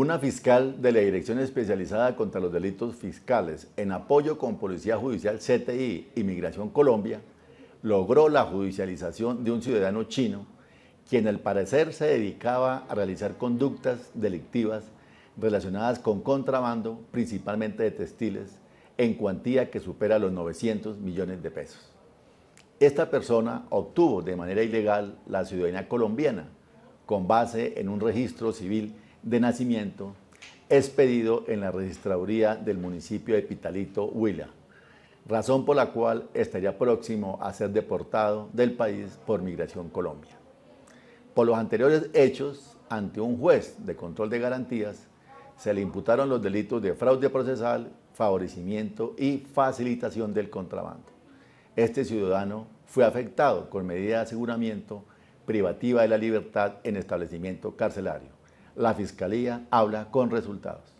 Una fiscal de la Dirección Especializada contra los Delitos Fiscales, en apoyo con Policía Judicial CTI y Migración Colombia, logró la judicialización de un ciudadano chino, quien al parecer se dedicaba a realizar conductas delictivas relacionadas con contrabando, principalmente de textiles, en cuantía que supera los 900 millones de pesos. Esta persona obtuvo de manera ilegal la ciudadanía colombiana con base en un registro civil de nacimiento es en la registraduría del municipio de Pitalito, Huila, razón por la cual estaría próximo a ser deportado del país por Migración Colombia. Por los anteriores hechos, ante un juez de control de garantías, se le imputaron los delitos de fraude procesal, favorecimiento y facilitación del contrabando. Este ciudadano fue afectado con medida de aseguramiento privativa de la libertad en establecimiento carcelario la Fiscalía habla con resultados.